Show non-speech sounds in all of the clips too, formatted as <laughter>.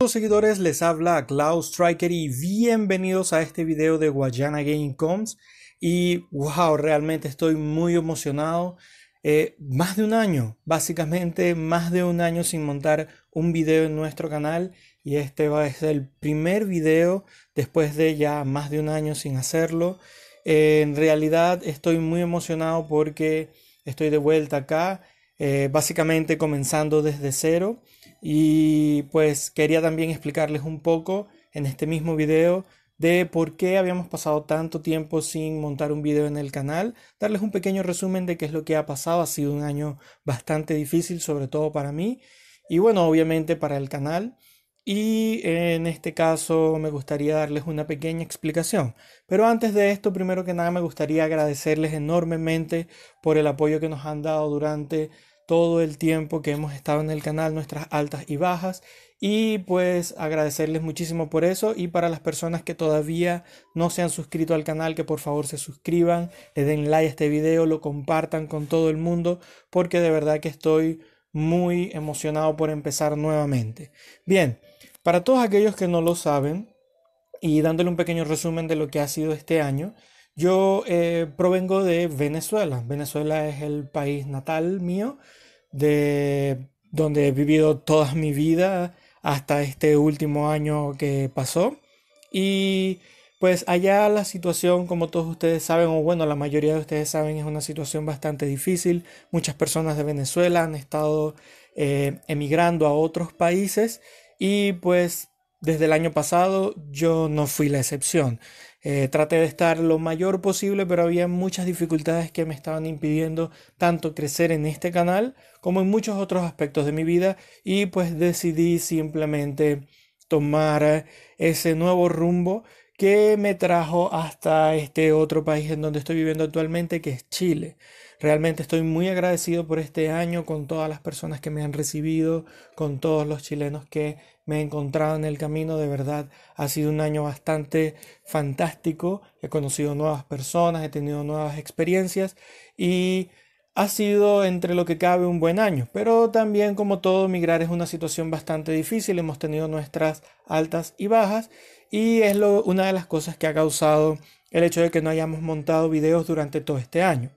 Hola seguidores, les habla Klaus Striker y bienvenidos a este video de Guayana Game Coms y wow, realmente estoy muy emocionado. Eh, más de un año, básicamente más de un año sin montar un video en nuestro canal y este va a ser el primer video después de ya más de un año sin hacerlo. Eh, en realidad estoy muy emocionado porque estoy de vuelta acá, eh, básicamente comenzando desde cero. Y pues quería también explicarles un poco en este mismo video de por qué habíamos pasado tanto tiempo sin montar un video en el canal, darles un pequeño resumen de qué es lo que ha pasado. Ha sido un año bastante difícil, sobre todo para mí, y bueno, obviamente para el canal. Y en este caso me gustaría darles una pequeña explicación. Pero antes de esto, primero que nada, me gustaría agradecerles enormemente por el apoyo que nos han dado durante todo el tiempo que hemos estado en el canal, nuestras altas y bajas. Y pues agradecerles muchísimo por eso y para las personas que todavía no se han suscrito al canal, que por favor se suscriban, le den like a este video, lo compartan con todo el mundo, porque de verdad que estoy muy emocionado por empezar nuevamente. Bien, para todos aquellos que no lo saben, y dándole un pequeño resumen de lo que ha sido este año, yo eh, provengo de Venezuela. Venezuela es el país natal mío de donde he vivido toda mi vida hasta este último año que pasó. Y pues allá la situación, como todos ustedes saben, o bueno, la mayoría de ustedes saben, es una situación bastante difícil. Muchas personas de Venezuela han estado eh, emigrando a otros países y pues desde el año pasado yo no fui la excepción. Eh, traté de estar lo mayor posible, pero había muchas dificultades que me estaban impidiendo tanto crecer en este canal como en muchos otros aspectos de mi vida y pues decidí simplemente tomar ese nuevo rumbo que me trajo hasta este otro país en donde estoy viviendo actualmente, que es Chile. Realmente estoy muy agradecido por este año, con todas las personas que me han recibido, con todos los chilenos que me he encontrado en el camino. De verdad, ha sido un año bastante fantástico. He conocido nuevas personas, he tenido nuevas experiencias y ha sido entre lo que cabe un buen año, pero también como todo migrar es una situación bastante difícil, hemos tenido nuestras altas y bajas y es lo, una de las cosas que ha causado el hecho de que no hayamos montado videos durante todo este año.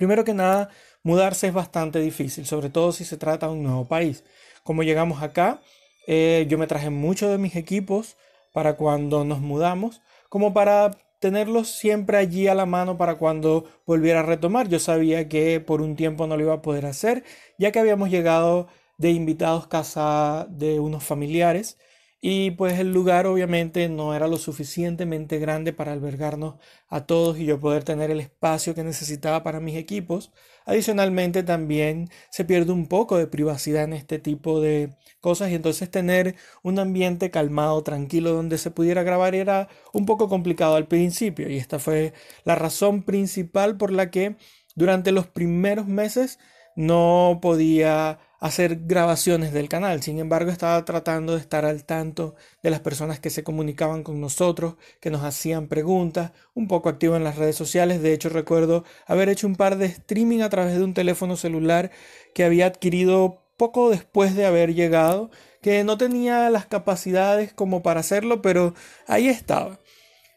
Primero que nada, mudarse es bastante difícil, sobre todo si se trata de un nuevo país. Como llegamos acá, eh, yo me traje muchos de mis equipos para cuando nos mudamos, como para tenerlos siempre allí a la mano para cuando volviera a retomar. Yo sabía que por un tiempo no lo iba a poder hacer, ya que habíamos llegado de invitados casa de unos familiares y pues el lugar obviamente no era lo suficientemente grande para albergarnos a todos y yo poder tener el espacio que necesitaba para mis equipos. Adicionalmente también se pierde un poco de privacidad en este tipo de cosas y entonces tener un ambiente calmado, tranquilo donde se pudiera grabar era un poco complicado al principio y esta fue la razón principal por la que durante los primeros meses no podía hacer grabaciones del canal. Sin embargo, estaba tratando de estar al tanto de las personas que se comunicaban con nosotros, que nos hacían preguntas, un poco activo en las redes sociales. De hecho, recuerdo haber hecho un par de streaming a través de un teléfono celular que había adquirido poco después de haber llegado, que no tenía las capacidades como para hacerlo, pero ahí estaba.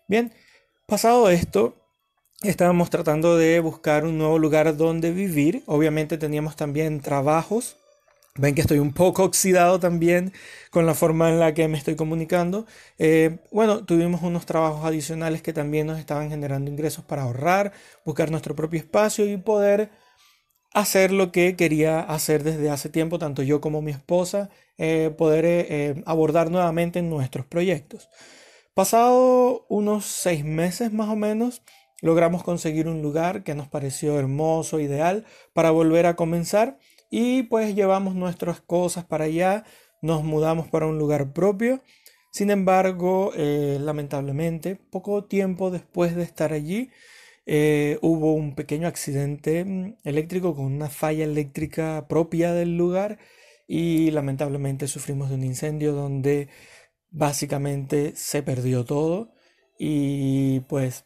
Bien, pasado esto, estábamos tratando de buscar un nuevo lugar donde vivir. Obviamente teníamos también trabajos Ven que estoy un poco oxidado también con la forma en la que me estoy comunicando. Eh, bueno, tuvimos unos trabajos adicionales que también nos estaban generando ingresos para ahorrar, buscar nuestro propio espacio y poder hacer lo que quería hacer desde hace tiempo, tanto yo como mi esposa, eh, poder eh, abordar nuevamente nuestros proyectos. Pasado unos seis meses más o menos, logramos conseguir un lugar que nos pareció hermoso, ideal, para volver a comenzar y pues llevamos nuestras cosas para allá, nos mudamos para un lugar propio. Sin embargo, eh, lamentablemente, poco tiempo después de estar allí, eh, hubo un pequeño accidente mm, eléctrico con una falla eléctrica propia del lugar y lamentablemente sufrimos de un incendio donde básicamente se perdió todo y pues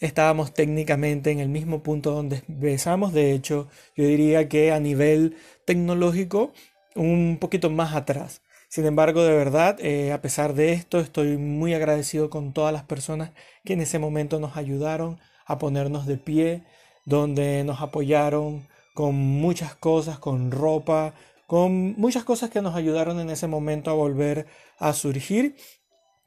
estábamos técnicamente en el mismo punto donde empezamos. De hecho, yo diría que a nivel tecnológico, un poquito más atrás. Sin embargo, de verdad, eh, a pesar de esto, estoy muy agradecido con todas las personas que en ese momento nos ayudaron a ponernos de pie, donde nos apoyaron con muchas cosas, con ropa, con muchas cosas que nos ayudaron en ese momento a volver a surgir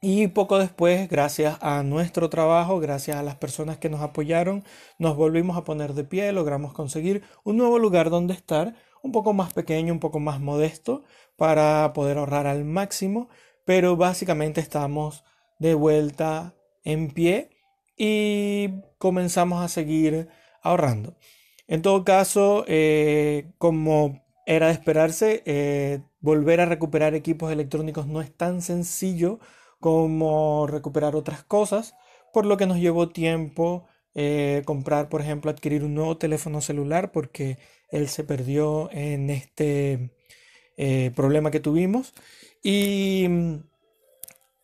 y poco después, gracias a nuestro trabajo, gracias a las personas que nos apoyaron, nos volvimos a poner de pie, logramos conseguir un nuevo lugar donde estar, un poco más pequeño, un poco más modesto, para poder ahorrar al máximo, pero básicamente estamos de vuelta en pie y comenzamos a seguir ahorrando. En todo caso, eh, como era de esperarse, eh, volver a recuperar equipos electrónicos no es tan sencillo como recuperar otras cosas, por lo que nos llevó tiempo eh, comprar, por ejemplo, adquirir un nuevo teléfono celular porque él se perdió en este eh, problema que tuvimos. Y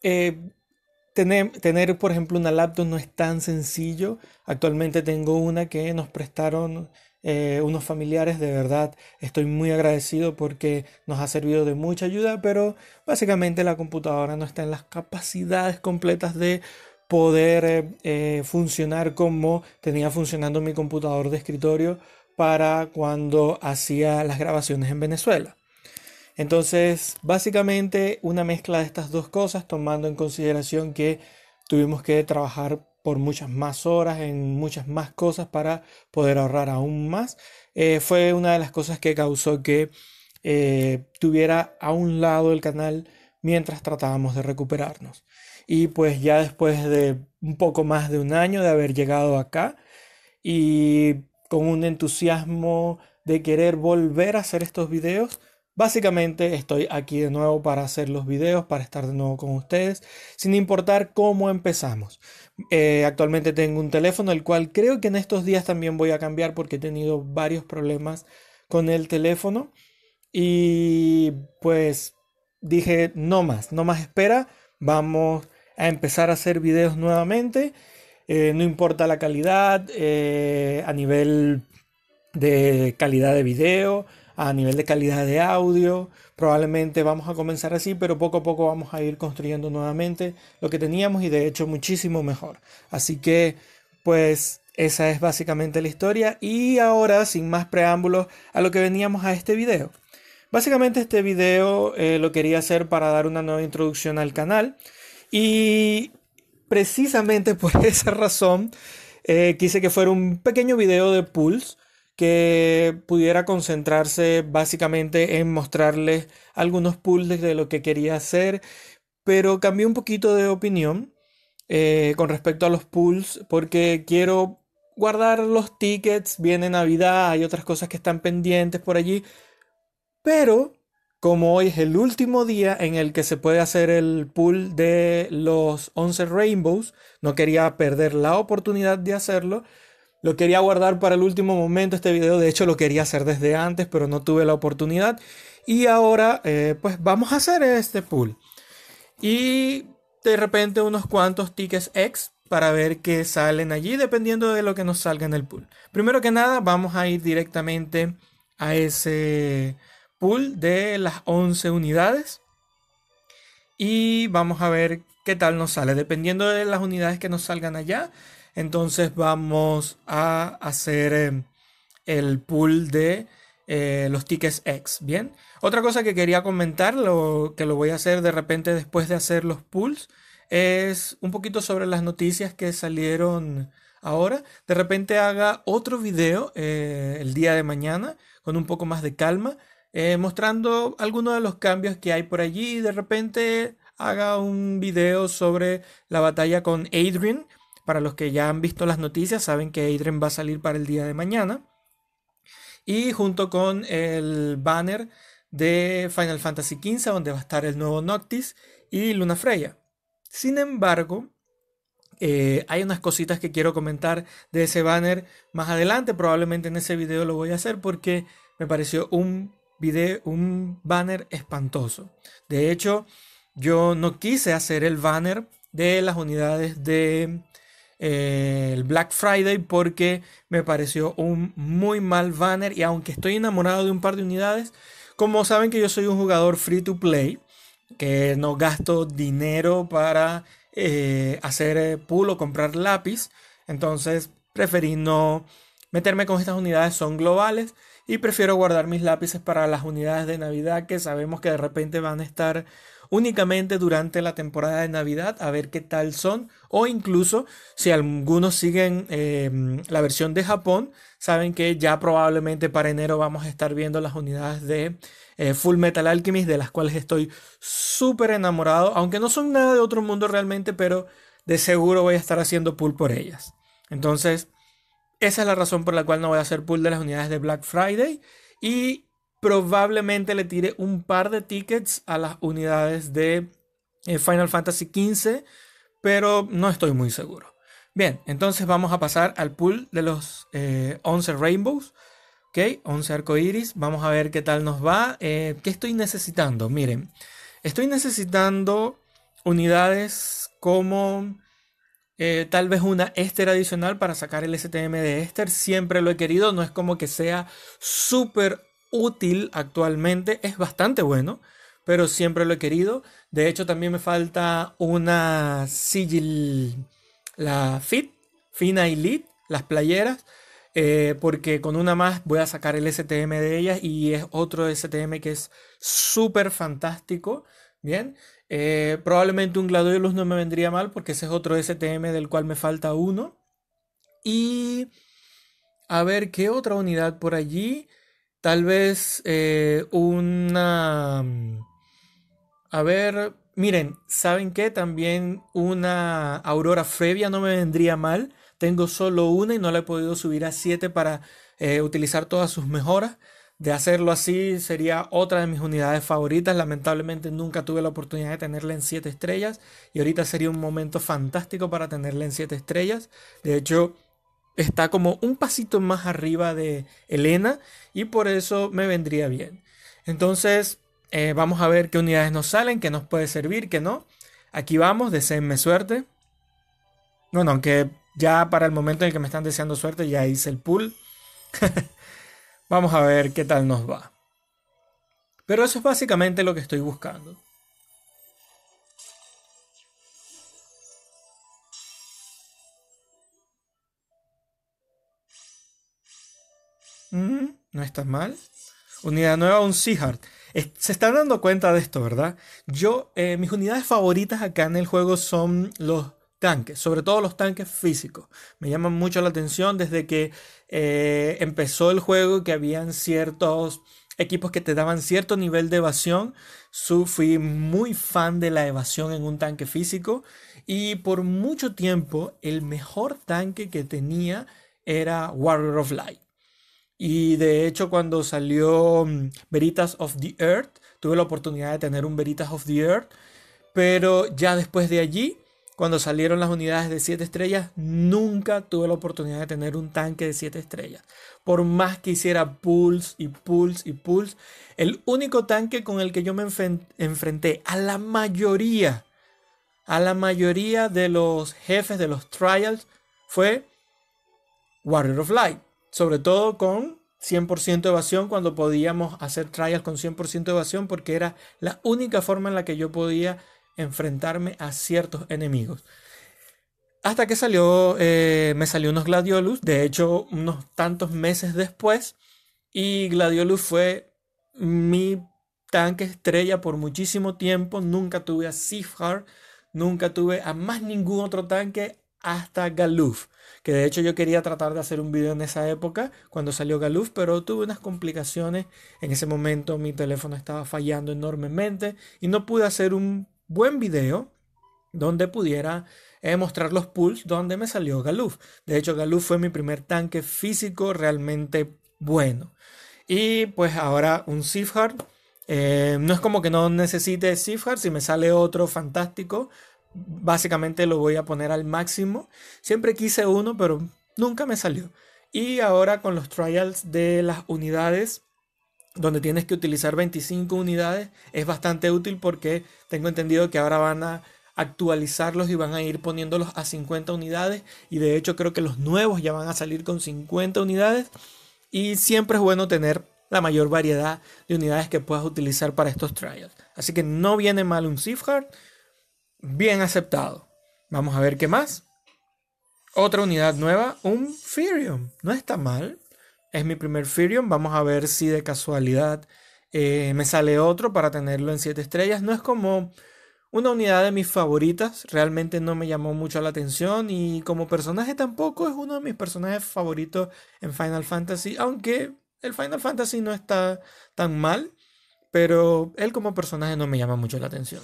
eh, tener, tener, por ejemplo, una laptop no es tan sencillo. Actualmente tengo una que nos prestaron eh, unos familiares. De verdad, estoy muy agradecido porque nos ha servido de mucha ayuda, pero básicamente la computadora no está en las capacidades completas de poder eh, eh, funcionar como tenía funcionando mi computador de escritorio para cuando hacía las grabaciones en Venezuela. Entonces, básicamente una mezcla de estas dos cosas, tomando en consideración que tuvimos que trabajar por muchas más horas, en muchas más cosas para poder ahorrar aún más, eh, fue una de las cosas que causó que eh, tuviera a un lado el canal mientras tratábamos de recuperarnos. Y pues ya después de un poco más de un año de haber llegado acá y con un entusiasmo de querer volver a hacer estos videos, Básicamente estoy aquí de nuevo para hacer los videos, para estar de nuevo con ustedes, sin importar cómo empezamos. Eh, actualmente tengo un teléfono, el cual creo que en estos días también voy a cambiar porque he tenido varios problemas con el teléfono. Y pues dije, no más, no más espera, vamos a empezar a hacer videos nuevamente. Eh, no importa la calidad, eh, a nivel de calidad de video a nivel de calidad de audio. Probablemente vamos a comenzar así, pero poco a poco vamos a ir construyendo nuevamente lo que teníamos y de hecho muchísimo mejor. Así que, pues esa es básicamente la historia y ahora, sin más preámbulos, a lo que veníamos a este video. Básicamente este video eh, lo quería hacer para dar una nueva introducción al canal y precisamente <laughs> por esa razón eh, quise que fuera un pequeño video de Pulse que pudiera concentrarse básicamente en mostrarles algunos pulls de lo que quería hacer, pero cambié un poquito de opinión eh, con respecto a los pools porque quiero guardar los tickets, viene Navidad, hay otras cosas que están pendientes por allí, pero como hoy es el último día en el que se puede hacer el pool de los 11 Rainbows, no quería perder la oportunidad de hacerlo, lo quería guardar para el último momento este video, de hecho lo quería hacer desde antes, pero no tuve la oportunidad. Y ahora, eh, pues vamos a hacer este pool. Y de repente unos cuantos tickets X para ver qué salen allí, dependiendo de lo que nos salga en el pool. Primero que nada, vamos a ir directamente a ese pool de las 11 unidades. Y vamos a ver qué tal nos sale. Dependiendo de las unidades que nos salgan allá, entonces vamos a hacer em, el pool de eh, los tickets X. Bien. Otra cosa que quería comentar, lo, que lo voy a hacer de repente después de hacer los pools, es un poquito sobre las noticias que salieron ahora. De repente haga otro video eh, el día de mañana con un poco más de calma, eh, mostrando algunos de los cambios que hay por allí. De repente haga un video sobre la batalla con Adrian para los que ya han visto las noticias, saben que Adrian va a salir para el día de mañana. Y junto con el banner de Final Fantasy XV, donde va a estar el nuevo Noctis y Luna Freya. Sin embargo, eh, hay unas cositas que quiero comentar de ese banner más adelante. Probablemente en ese video lo voy a hacer porque me pareció un, video, un banner espantoso. De hecho, yo no quise hacer el banner de las unidades de el Black Friday porque me pareció un muy mal banner y aunque estoy enamorado de un par de unidades, como saben que yo soy un jugador free to play, que no gasto dinero para eh, hacer eh, pool o comprar lápiz, entonces preferí no meterme con estas unidades, son globales y prefiero guardar mis lápices para las unidades de Navidad que sabemos que de repente van a estar únicamente durante la temporada de Navidad a ver qué tal son o incluso si algunos siguen em, la versión de Japón, saben que ya probablemente para enero vamos a estar viendo las unidades de eh, Full Metal Alchemist de las cuales estoy súper enamorado, aunque no son nada de otro mundo realmente, pero de seguro voy a estar haciendo pull por ellas. Entonces, esa es la razón por la cual no voy a hacer pull de las unidades de Black Friday. Y probablemente le tire un par de tickets a las unidades de eh, Final Fantasy XV, pero no estoy muy seguro. Bien, entonces vamos a pasar al pool de los 11 eh, Rainbows. Ok, 11 iris. Vamos a ver qué tal nos va. Eh, ¿Qué estoy necesitando? Miren, estoy necesitando unidades como tal vez una Esther adicional para sacar el STM de Esther. Siempre lo he querido. No es como que sea súper útil actualmente, es bastante bueno, pero siempre lo he querido. De hecho, también me falta una sigil, la fit, fina Elite, las playeras. Eh, porque con una más voy a sacar el STM de ellas y es otro STM que es súper fantástico. Bien, eh, probablemente un Gladiolus no me vendría mal porque ese es otro STM del cual me falta uno. Y a ver qué otra unidad por allí. Tal vez eh, una... A ver, miren, ¿saben qué? También una Aurora Frevia no me vendría mal. Tengo solo una y no la he podido subir a 7 para eh, utilizar todas sus mejoras. De hacerlo así sería otra de mis unidades favoritas. Lamentablemente nunca tuve la oportunidad de tenerla en 7 estrellas y ahorita sería un momento fantástico para tenerla en 7 estrellas. De hecho, está como un pasito más arriba de Elena y por eso me vendría bien. Entonces, eh, vamos a ver qué unidades nos salen, qué nos puede servir, qué no. Aquí vamos, deseenme suerte. Bueno, aunque ya para el momento en el que me están deseando suerte ya hice el pool. <laughs> vamos a ver qué tal nos va. Pero eso es básicamente lo que estoy buscando. no está mal. Unidad nueva, un Seahard. se están dando cuenta de esto, ¿verdad? Yo, eh, mis unidades favoritas acá en el juego son los tanques, sobre todo los tanques físicos. Me llaman mucho la atención desde que eh, empezó el juego que habían ciertos equipos que te daban cierto nivel de evasión. Su, fui muy fan de la evasión en un tanque físico y por mucho tiempo el mejor tanque que tenía era Warrior of Light. Y de hecho, cuando salió mm, Veritas of the Earth, tuve la oportunidad de tener un Veritas of the Earth. Pero ya después de allí, cuando salieron las unidades de 7 estrellas, nunca tuve la oportunidad de tener un tanque de 7 estrellas. Por más que hiciera pulls y pulls y pulls, el único tanque con el que yo me enfrenté a la mayoría, a la mayoría de los jefes de los trials fue Warrior of Light sobre todo con 100% evasión cuando podíamos hacer trials con 100% evasión porque era la única forma en la que yo podía enfrentarme a ciertos enemigos. Hasta que salió, eh, me salió unos Gladiolus, de hecho unos tantos meses después, y Gladiolus fue mi tanque estrella por muchísimo tiempo, nunca tuve a Sifhar, nunca tuve a más ningún otro tanque hasta Galuf. Que de hecho yo quería tratar de hacer un video en esa época cuando salió Galuf, pero tuve unas complicaciones. En ese momento mi teléfono estaba fallando enormemente y no pude hacer un buen video donde pudiera eh, mostrar los pulls donde me salió Galuf. De hecho, Galuf fue mi primer tanque físico realmente bueno. Y pues ahora un Sifhard. Eh, no es como que no necesite Sifhard, si me sale otro fantástico, básicamente lo voy a poner al máximo. Siempre quise uno, pero nunca me salió. Y ahora con los trials de las unidades, donde tienes que utilizar 25 unidades, es bastante útil porque tengo entendido que ahora van a actualizarlos y van a ir poniéndolos a 50 unidades. Y de hecho creo que los nuevos ya van a salir con 50 unidades. Y siempre es bueno tener la mayor variedad de unidades que puedas utilizar para estos trials. Así que no viene mal un heart bien aceptado. Vamos a ver qué más. Otra unidad nueva, un Firium. No está mal. Es mi primer Firium. Vamos a ver si de casualidad eh, me sale otro para tenerlo en 7 estrellas. No es como una unidad de mis favoritas. Realmente no me llamó mucho la atención. Y como personaje tampoco es uno de mis personajes favoritos en Final Fantasy. Aunque el Final Fantasy no está tan mal. Pero él como personaje no me llama mucho la atención.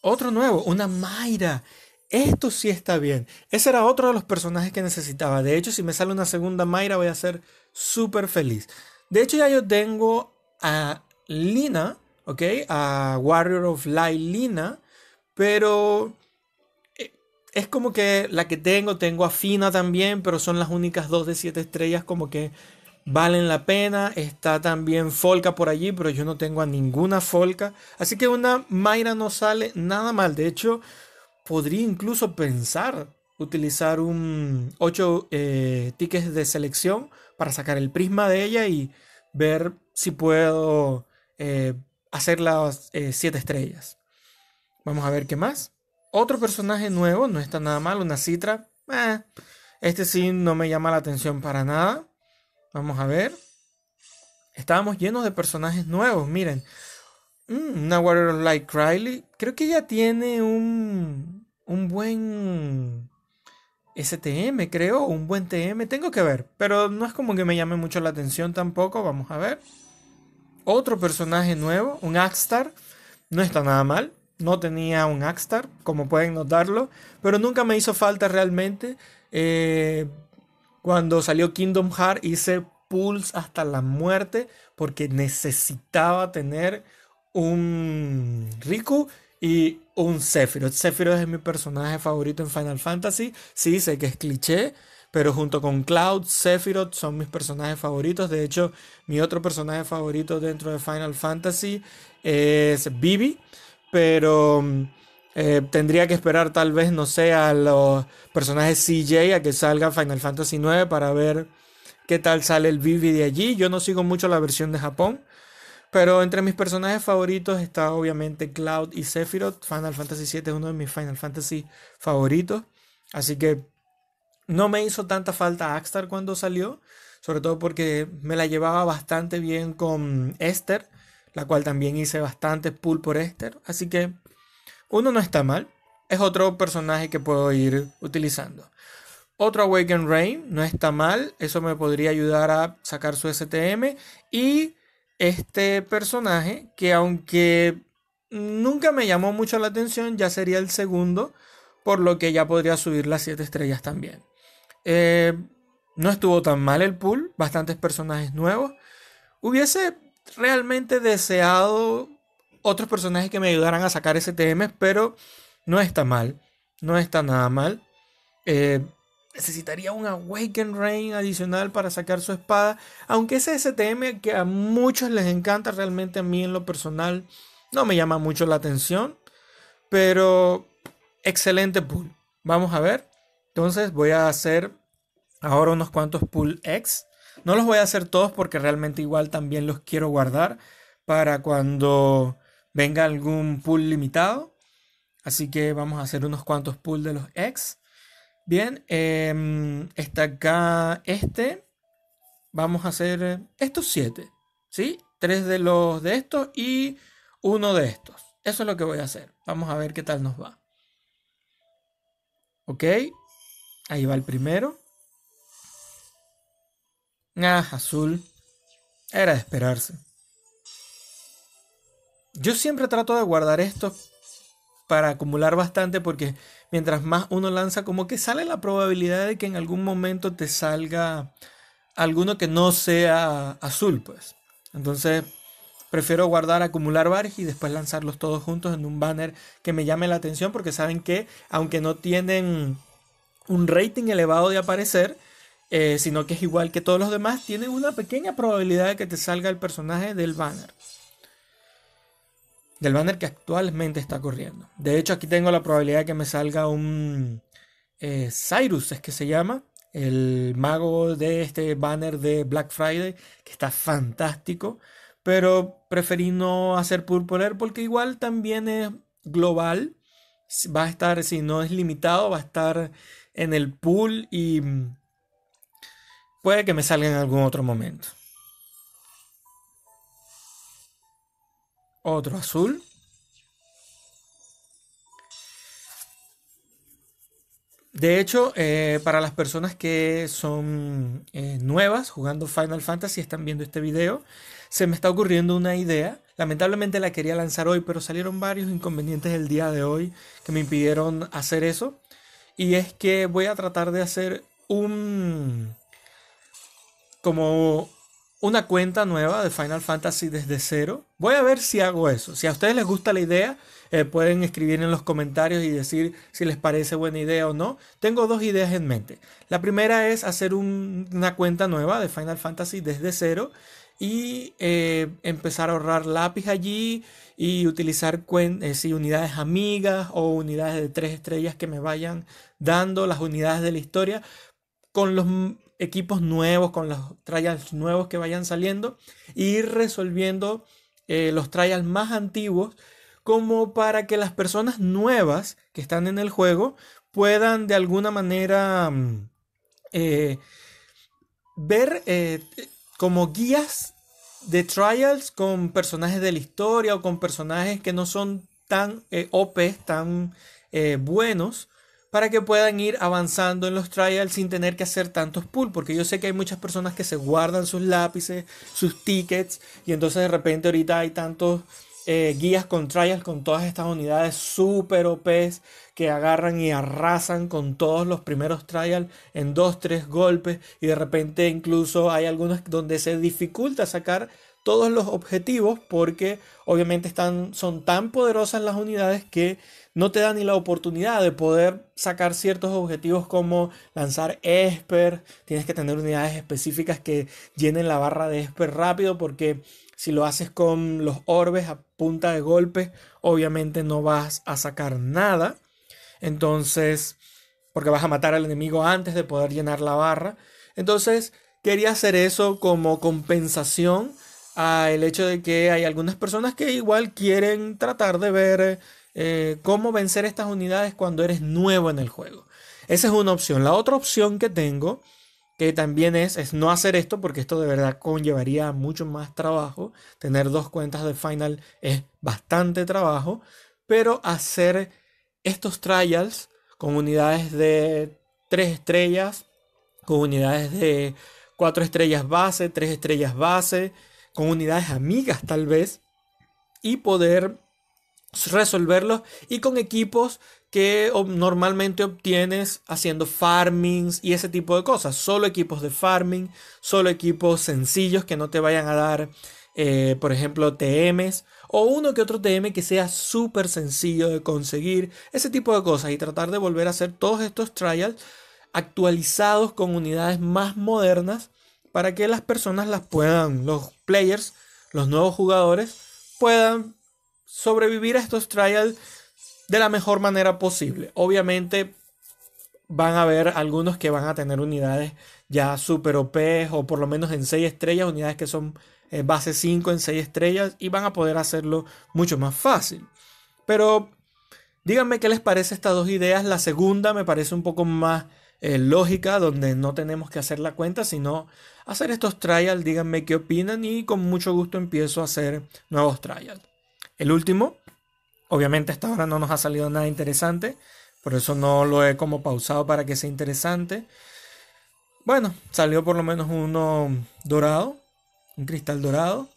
Otro nuevo, una Mayra. Esto sí está bien. Ese era otro de los personajes que necesitaba. De hecho, si me sale una segunda Mayra, voy a ser súper feliz. De hecho, ya yo tengo a Lina, ¿ok? A Warrior of Light Lina. Pero eh, es como que la que tengo, tengo a Fina también, pero son las únicas dos de siete estrellas como que valen la pena. Está también Folka por allí, pero yo no tengo a ninguna Folka, Así que una Mayra no sale nada mal. De hecho, podría incluso pensar utilizar un 8 eh, tickets de selección para sacar el prisma de ella y ver si puedo eh, hacer las 7 eh, estrellas. Vamos a ver qué más. Otro personaje nuevo, no está nada mal, una citra. este sí no me llama la atención para nada. Vamos a ver. Estábamos llenos de personajes nuevos, miren. Mm, una Warrior Like Riley, Creo que ella tiene un, un buen STM, creo, un buen TM. Tengo que ver, pero no es como que me llame mucho la atención tampoco. Vamos a ver. Otro personaje nuevo, un Axtar. No está nada mal. No tenía un Axtar, como pueden notarlo, pero nunca me hizo falta realmente. Eh, cuando salió Kingdom Hearts hice Pulse hasta la muerte porque necesitaba tener un Riku y un Sephiroth. Sephiroth es mi personaje favorito en Final Fantasy. Sí, sé que es cliché, pero junto con Cloud, Sephiroth son mis personajes favoritos. De hecho, mi otro personaje favorito dentro de Final Fantasy es Bibi, pero mm, eh, tendría que esperar tal vez, no sé, a los personajes CJ a que salga Final Fantasy IX para ver qué tal sale el Vivi de allí. Yo no sigo mucho la versión de Japón. Pero entre mis personajes favoritos está obviamente Cloud y Sephiroth. Final Fantasy VII es uno de mis Final Fantasy favoritos. Así que no me hizo tanta falta Axtar cuando salió. Sobre todo porque me la llevaba bastante bien con Esther. La cual también hice bastante pull por Esther. Así que uno no está mal, es otro personaje que puedo ir utilizando. Otro Awaken Rain, no está mal, eso me podría ayudar a sacar su STM. Y este personaje, que aunque nunca me llamó mucho la atención, ya sería el segundo, por lo que ya podría subir las 7 estrellas también. Eh, no estuvo tan mal el pool, bastantes personajes nuevos. Hubiese realmente deseado otros personajes que me ayudaran a sacar ese TM, pero no está mal. No está nada mal. Eh, necesitaría un Awaken Rain adicional para sacar su espada. Aunque ese STM que a muchos les encanta, realmente a mí en lo personal no me llama mucho la atención. Pero excelente pool. Vamos a ver. Entonces voy a hacer ahora unos cuantos pool X. No los voy a hacer todos porque realmente igual también los quiero guardar para cuando venga algún pool limitado. Así que vamos a hacer unos cuantos pools de los X. Bien, em, está acá este. Vamos a hacer estos siete ¿Sí? tres de los de estos y uno de estos. Eso es lo que voy a hacer. Vamos a ver qué tal nos va. Ok. Ahí va el primero. Ah, azul. Era de esperarse. Yo siempre trato de guardar esto para acumular bastante porque mientras más uno lanza, como que sale la probabilidad de que en algún momento te salga alguno que no sea azul, pues. Entonces, prefiero guardar, acumular varios y después lanzarlos todos juntos en un banner que me llame la atención porque saben que, aunque no tienen un rating elevado de aparecer, eh, sino que es igual que todos los demás, tienen una pequeña probabilidad de que te salga el personaje del banner del banner que actualmente está corriendo. De hecho, aquí tengo la probabilidad de que me salga un eh, Cyrus, es que se llama, el mago de este banner de Black Friday, que está fantástico, pero preferí no hacer Purple er, porque igual también es global, va a estar, si no es limitado, va a estar en el pool y mm, puede que me salga en algún otro momento. Otro azul. De hecho, eh, para las personas que son eh, nuevas jugando Final Fantasy, están viendo este video, se me está ocurriendo una idea. Lamentablemente la quería lanzar hoy, pero salieron varios inconvenientes el día de hoy que me impidieron hacer eso. Y es que voy a tratar de hacer un... como una cuenta nueva de Final Fantasy desde cero. Voy a ver si hago eso. Si a ustedes les gusta la idea, eh, pueden escribir en los comentarios y decir si les parece buena idea o no. Tengo dos ideas en mente. La primera es hacer una cuenta nueva de Final Fantasy desde cero y eh, empezar a ahorrar lápiz allí y utilizar eh, unidades amigas o unidades de tres estrellas que me vayan dando las unidades de la historia con los equipos nuevos, con los trials nuevos que vayan saliendo, y ir resolviendo eh, los trials más antiguos como para que las personas nuevas que están en el juego puedan de alguna manera mm, eh, ver eh, como guías de trials con personajes de la historia o con personajes que no son tan OP, tan buenos, para que puedan ir avanzando en los trials sin tener que hacer tantos pull porque yo sé que hay muchas personas que se guardan sus lápices, sus tickets, y entonces de repente ahorita hay tantos eh, guías con trials con todas estas unidades super OP. que agarran y arrasan con todos los primeros trials en dos, tres golpes, y de repente incluso hay algunas donde se dificulta sacar todos los objetivos porque obviamente están, son tan poderosas las unidades que no te da ni la oportunidad de poder sacar ciertos objetivos como lanzar Esper. Tienes que tener unidades específicas que llenen la barra de Esper rápido porque si lo haces con los orbes a punta de golpe, obviamente no vas a sacar nada. Entonces, porque vas a matar al enemigo antes de poder llenar la barra. Entonces, quería hacer eso como compensación al hecho de que hay algunas personas que igual quieren tratar de ver eh, cómo vencer estas unidades cuando eres nuevo en el juego. Esa es una opción. La otra opción que tengo, que también es, es no hacer esto, porque esto de verdad conllevaría mucho más trabajo. Tener dos cuentas de Final es bastante trabajo, pero hacer estos trials con unidades de 3 estrellas, con unidades de 4 estrellas base, 3 estrellas base, con unidades amigas tal vez, y poder resolverlos y con equipos que normalmente obtienes haciendo farmings y ese tipo de cosas. Solo equipos de farming, solo equipos sencillos que no te vayan a dar, eh, por ejemplo, TMs o uno que otro TM que sea súper sencillo de conseguir, ese tipo de cosas y tratar de volver a hacer todos estos trials actualizados con unidades más modernas para que las personas las puedan, los players, los nuevos jugadores puedan sobrevivir a estos trials de la mejor manera posible. Obviamente van a haber algunos que van a tener unidades ya super OP o por lo menos en 6 estrellas, unidades que son eh, base 5 en 6 estrellas y van a poder hacerlo mucho más fácil. Pero díganme qué les parece estas dos ideas. La segunda me parece un poco más eh, lógica, donde no tenemos que hacer la cuenta, sino hacer estos trials. Díganme qué opinan y con mucho gusto empiezo a hacer nuevos trials. El último, obviamente hasta ahora no nos ha salido nada interesante, por eso no lo he como pausado para que sea interesante. Bueno, salió por lo menos uno dorado, un cristal dorado.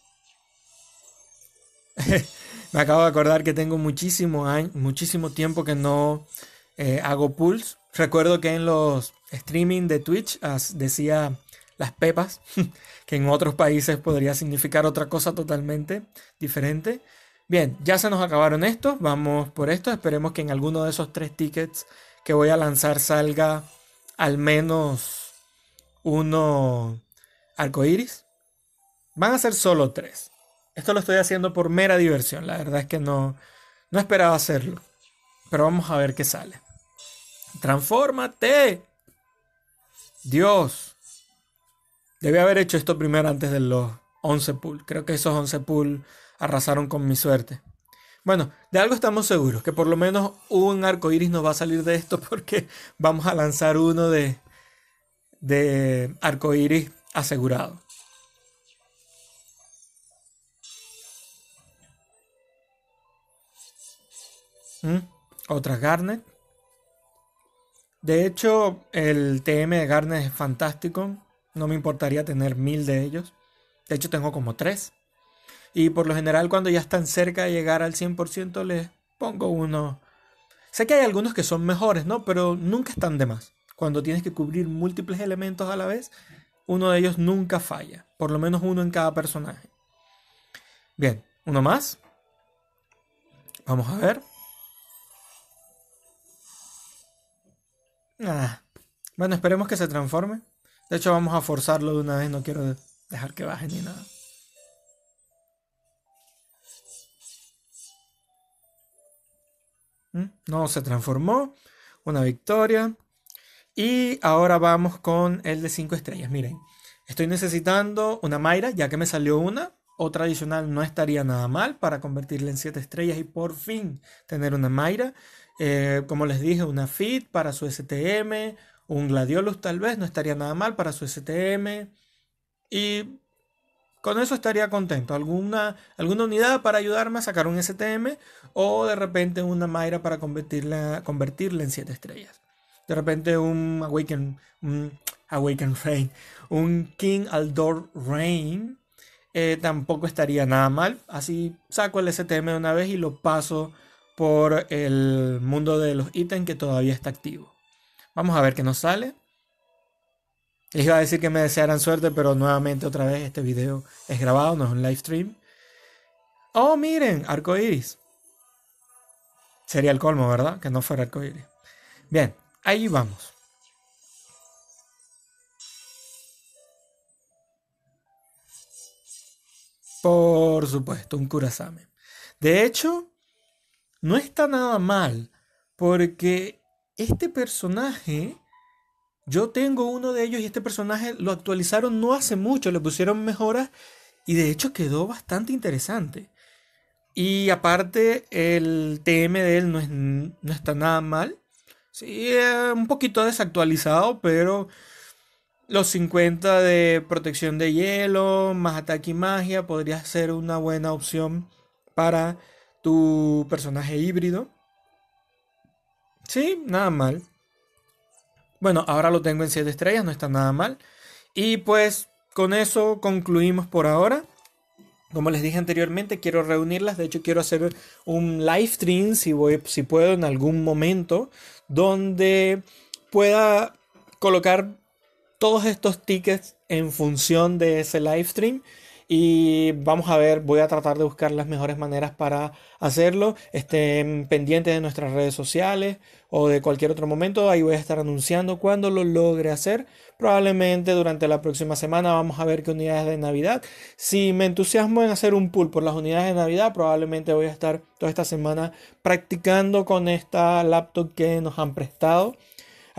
<laughs> Me acabo de acordar que tengo muchísimo, muchísimo tiempo que no eh, hago pulls. Recuerdo que en los streaming de Twitch decía las pepas, <laughs> que en otros países podría significar otra cosa totalmente diferente. Bien, ya se nos acabaron estos. Vamos por esto. Esperemos que en alguno de esos tres tickets que voy a lanzar salga al menos uno arcoíris. Van a ser solo tres. Esto lo estoy haciendo por mera diversión. La verdad es que no, no esperaba hacerlo. Pero vamos a ver qué sale. Transfórmate. Dios. Debe haber hecho esto primero antes de los 11 pool. Creo que esos 11 pool arrasaron con mi suerte. Bueno, de algo estamos seguros, que por lo menos un arco iris nos va a salir de esto <laughs> porque vamos a lanzar uno de, de arco iris asegurado. ¿Mm? Otra Garnet. De hecho, el TM de Garnet es fantástico. No me importaría tener mil de ellos. De hecho, tengo como tres. Y por lo general cuando ya están cerca de llegar al 100% les pongo uno. Sé que hay algunos que son mejores, ¿no? Pero nunca están de más. Cuando tienes que cubrir múltiples elementos a la vez, uno de ellos nunca falla. Por lo menos uno en cada personaje. Bien, uno más. Vamos a ver. Ah, bueno, esperemos que se transforme. De hecho, vamos a forzarlo de una vez. No quiero dejar que baje ni nada. ¿Mm? No se transformó. Una victoria. Y ahora vamos con el de 5 estrellas. Miren, estoy necesitando una Mayra, ya que me salió una. Otra adicional no estaría nada mal para convertirla en 7 estrellas y por fin tener una Mayra. Eh, como les dije, una Fit para su STM. Un Gladiolus tal vez no estaría nada mal para su STM. Y con eso estaría contento. Alguna, alguna unidad para ayudarme a sacar un STM o de repente una Mayra para convertirla, convertirla en 7 estrellas. De repente un Awaken, un Awaken Rain, un King Aldor Rain. Eh, tampoco estaría nada mal. Así saco el STM de una vez y lo paso por el mundo de los ítems que todavía está activo. Vamos a ver qué nos sale. Les iba a decir que me desearan suerte, pero nuevamente otra vez este video es grabado, no es un live stream. Oh, miren, arco iris. Sería el colmo, ¿verdad? Que no fuera arco iris. Bien, ahí vamos. Por supuesto, un curasame. De hecho, no está nada mal, porque este personaje yo tengo uno de ellos y este personaje lo actualizaron no hace mucho, le pusieron mejoras y de hecho quedó bastante interesante. Y aparte el TM de él no, está nada mal. Sí, eh, un poquito desactualizado, pero los 50 de protección de hielo, más ataque y magia, podría ser una buena opción para tu personaje híbrido. Sí, nada mal. Bueno, ahora lo tengo en 7 estrellas, no está nada mal. Y pues con eso concluimos por ahora. Como les dije anteriormente, quiero reunirlas. De hecho, quiero hacer un live stream, si, voy, si puedo, en algún momento, donde pueda colocar todos estos tickets en función de ese live stream y vamos a ver, voy a tratar de buscar las mejores maneras para hacerlo. Estén pendientes de nuestras redes sociales o de cualquier otro momento, ahí voy a estar anunciando cuando lo logre hacer. Probablemente durante la próxima semana vamos a ver qué unidades de Navidad. Si me entusiasmo en hacer un pool por las unidades de Navidad, probablemente voy a estar toda esta semana practicando con esta laptop que nos han prestado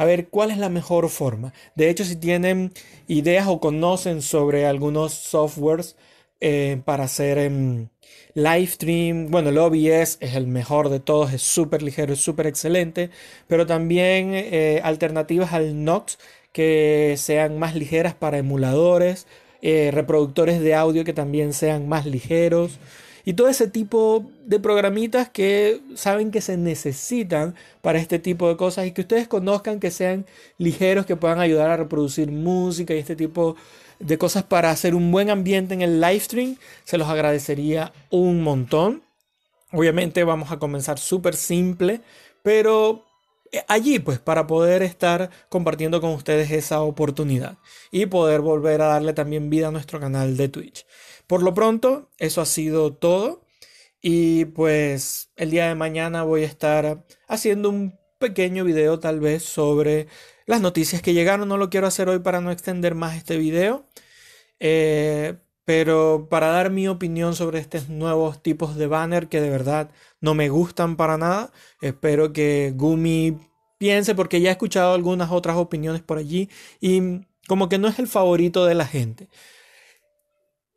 a ver cuál es la mejor forma. De hecho, si tienen ideas o conocen sobre algunos softwares eh, para hacer em, live stream, bueno, el OBS es el mejor de todos, es súper ligero, es súper excelente, pero también eh, alternativas al Nox que sean más ligeras para emuladores, eh, reproductores de audio que también sean más ligeros y todo ese tipo de programitas que saben que se necesitan para este tipo de cosas y que ustedes conozcan que sean ligeros, que puedan ayudar a reproducir música y este tipo de cosas para hacer un buen ambiente en el live stream, se los agradecería un montón. Obviamente vamos a comenzar súper simple, pero eh, allí, pues, para poder estar compartiendo con ustedes esa oportunidad y poder volver a darle también vida a nuestro canal de Twitch. Por lo pronto, eso ha sido todo. Y pues el día de mañana voy a estar haciendo un pequeño video tal vez sobre las noticias que llegaron. No lo quiero hacer hoy para no extender más este video. Eh, pero para dar mi opinión sobre estos nuevos tipos de banner que de verdad no me gustan para nada, espero que Gumi piense porque ya he escuchado algunas otras opiniones por allí y como que no es el favorito de la gente.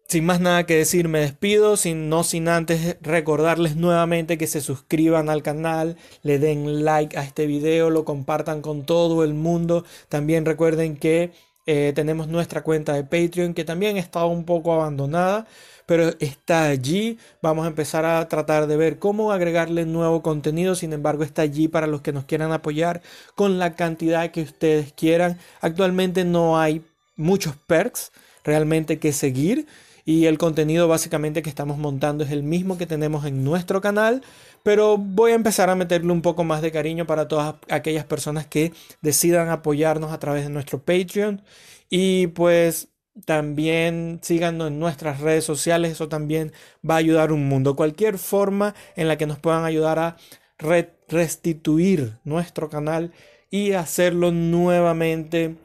Sin más nada que decir, me despido, sin, no sin antes recordarles nuevamente que se suscriban al canal, le den like a este video, lo compartan con todo el mundo. También recuerden que eh, tenemos nuestra cuenta de Patreon que también está un poco abandonada, pero está allí. Vamos a empezar a tratar de ver cómo agregarle nuevo contenido. Sin embargo, está allí para los que nos quieran apoyar con la cantidad que ustedes quieran. Actualmente no hay muchos perks realmente que seguir y el contenido básicamente que estamos montando es el mismo que tenemos en nuestro canal, pero voy a empezar a meterle un poco más de cariño para todas aquellas personas que decidan apoyarnos a través de nuestro Patreon y pues también síganos en nuestras redes sociales, eso también va a ayudar un mundo. Cualquier forma en la que nos puedan ayudar a restituir nuestro canal y hacerlo nuevamente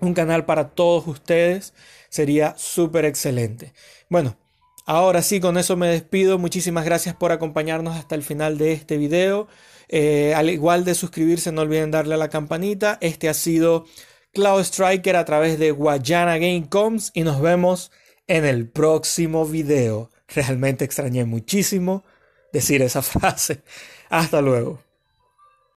un canal para todos ustedes sería súper excelente. Bueno, ahora sí, con eso me despido. Muchísimas gracias por acompañarnos hasta el final de este video. Eh, al igual de suscribirse, no olviden darle a la campanita. Este ha sido Cloud Striker a través de Guayana Game Coms y nos vemos en el próximo video. Realmente extrañé muchísimo decir esa <laughs> frase. Hasta luego.